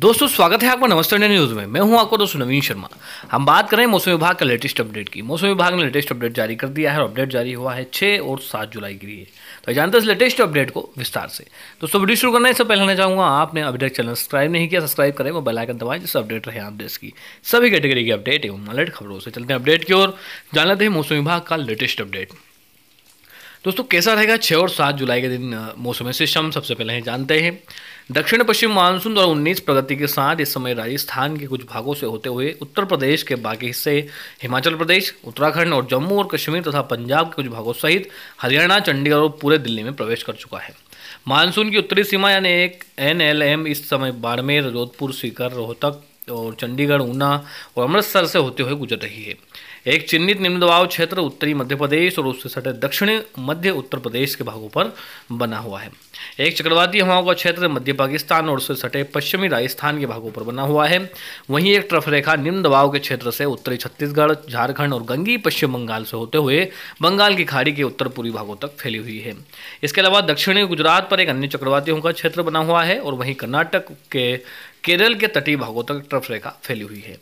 दोस्तों स्वागत है आपका नमस्ते इंडिया न्यूज़ में मैं हूं आपका दोस्त नवीन शर्मा हम बात करें मौसम विभाग का लेटेस्ट अपडेट की मौसम विभाग ने लेटेस्ट अपडेट जारी कर दिया है और अपडेट जारी हुआ है 6 और 7 जुलाई के लिए तो जानते हैं इस लेटेस्ट अपडेट को विस्तार से दोस्तों वीडियो शुरू करने से पहले मैं चाहूँगा आपने अभी तक चैनल सब्सक्राइब नहीं किया सब्सक्राइब करें वो बेलाइकन दबाएँ जिससे अपडेट रहे आप देश की सभी कैटेगरी की अपडेट एवं अलर्ट खबरों से चलते हैं अपडेट की ओर जान लेते हैं मौसम विभाग का लेटेस्ट अपडेट दोस्तों कैसा रहेगा छः और सात जुलाई के दिन मौसम शम सबसे पहले हैं जानते हैं दक्षिण पश्चिम मानसून और उन्नीस प्रगति के साथ इस समय राजस्थान के कुछ भागों से होते हुए उत्तर प्रदेश के बाकी हिस्से हिमाचल प्रदेश उत्तराखंड और जम्मू और कश्मीर तथा पंजाब के कुछ भागों सहित हरियाणा चंडीगढ़ और पूरे दिल्ली में प्रवेश कर चुका है मानसून की उत्तरी सीमा यानी एक एन इस समय बाड़मेर जोधपुर सीकर रोहतक और तो चंडीगढ़ ऊना और अमृतसर से होते हुए गुजर रही है एक चिन्हित निम्न दबाव क्षेत्र उत्तरी मध्य प्रदेश और उससे सटे दक्षिणी मध्य उत्तर प्रदेश के भागों पर बना हुआ है एक चक्रवाती हवाओं का क्षेत्र मध्य पाकिस्तान और उससे सटे पश्चिमी राजस्थान के भागों पर बना हुआ है वहीं एक ट्रफ रेखा निम्न दबाव के क्षेत्र से उत्तरी छत्तीसगढ़ झारखंड और गंगी पश्चिम बंगाल से होते हुए बंगाल की खाड़ी के उत्तर पूर्वी भागों तक फैली हुई है इसके अलावा दक्षिणी गुजरात पर एक अन्य चक्रवाती हवा का क्षेत्र बना हुआ है और वहीं कर्नाटक के केरल के तटीय भागों तक ट्रफ रेखा फैली हुई है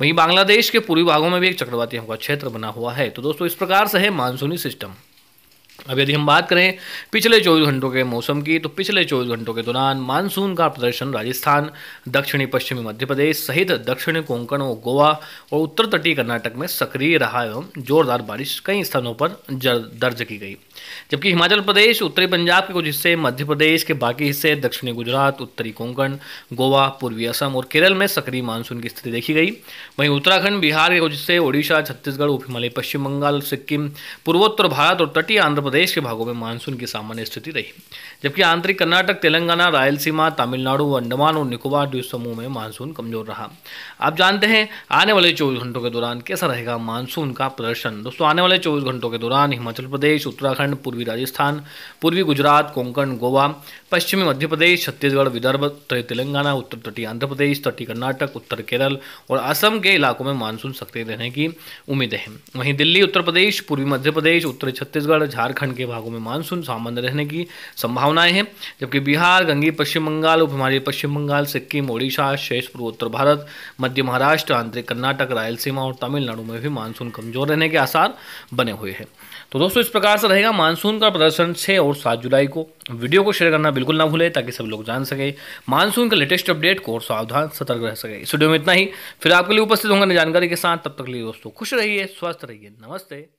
वहीं बांग्लादेश के पूर्वी भागों में भी एक चक्रवाती हमका क्षेत्र बना हुआ है तो दोस्तों इस प्रकार से है मानसूनी सिस्टम अब यदि हम बात करें पिछले 24 घंटों के मौसम की तो पिछले 24 घंटों के दौरान मानसून का प्रदर्शन राजस्थान दक्षिणी पश्चिमी मध्य प्रदेश सहित दक्षिणी कोंकण और गोवा और उत्तर तटीय कर्नाटक में सक्रिय रहा एवं जोरदार बारिश कई स्थानों पर दर्ज की गई जबकि हिमाचल प्रदेश उत्तरी पंजाब के कुछ हिस्से मध्य प्रदेश के बाकी हिस्से दक्षिणी गुजरात उत्तरी कोंकण गोवा पूर्वी असम और केरल में सक्रिय मानसून की स्थिति देखी गई वहीं उत्तराखंड बिहार के कुछ हिस्से ओडिशा छत्तीसगढ़ उप हिमालय पश्चिम बंगाल सिक्किम पूर्वोत्तर भारत और तटीय आंध्र प्रदेश के भागों में मानसून की सामान्य स्थिति रही जबकि आंतरिक कर्नाटक तेलंगाना रायलसीमा तमिलनाडु अंडमान और निकोबार द्वीप समूह में मानसून कमजोर रहा आप जानते हैं आने वाले चौबीस घंटों के दौरान कैसा रहेगा मानसून का प्रदर्शन दोस्तों आने वाले चौबीस घंटों के दौरान हिमाचल प्रदेश उत्तराखंड पूर्वी राजस्थान पूर्वी गुजरात कोंकण गोवा पश्चिमी मध्य प्रदेश छत्तीसगढ़ विदर्भ तेलंगाना उत्तर तटीय आंध्र प्रदेश तटीय कर्नाटक उत्तर केरल और असम के इलाकों में मानसून सक्रिय रहने की उम्मीदें हैं वहीं दिल्ली उत्तर प्रदेश पूर्वी मध्य प्रदेश उत्तर छत्तीसगढ़ झारखंड झारखंड के भागों में मानसून सामान्य रहने की संभावनाएं हैं जबकि बिहार गंगी पश्चिम बंगाल उप पश्चिम बंगाल सिक्किम ओडिशा शेष पूर्वोत्तर भारत मध्य महाराष्ट्र आंतरिक कर्नाटक रायलसीमा और तमिलनाडु में भी मानसून कमजोर रहने के आसार बने हुए हैं तो दोस्तों इस प्रकार से रहेगा मानसून का प्रदर्शन छः और सात जुलाई को वीडियो को शेयर करना बिल्कुल ना भूलें ताकि सब लोग जान सके मानसून का लेटेस्ट अपडेट को और सावधान सतर्क रह सके इस वीडियो में इतना ही फिर आपके लिए उपस्थित होंगे जानकारी के साथ तब तक लिए दोस्तों खुश रहिए स्वस्थ रहिए नमस्ते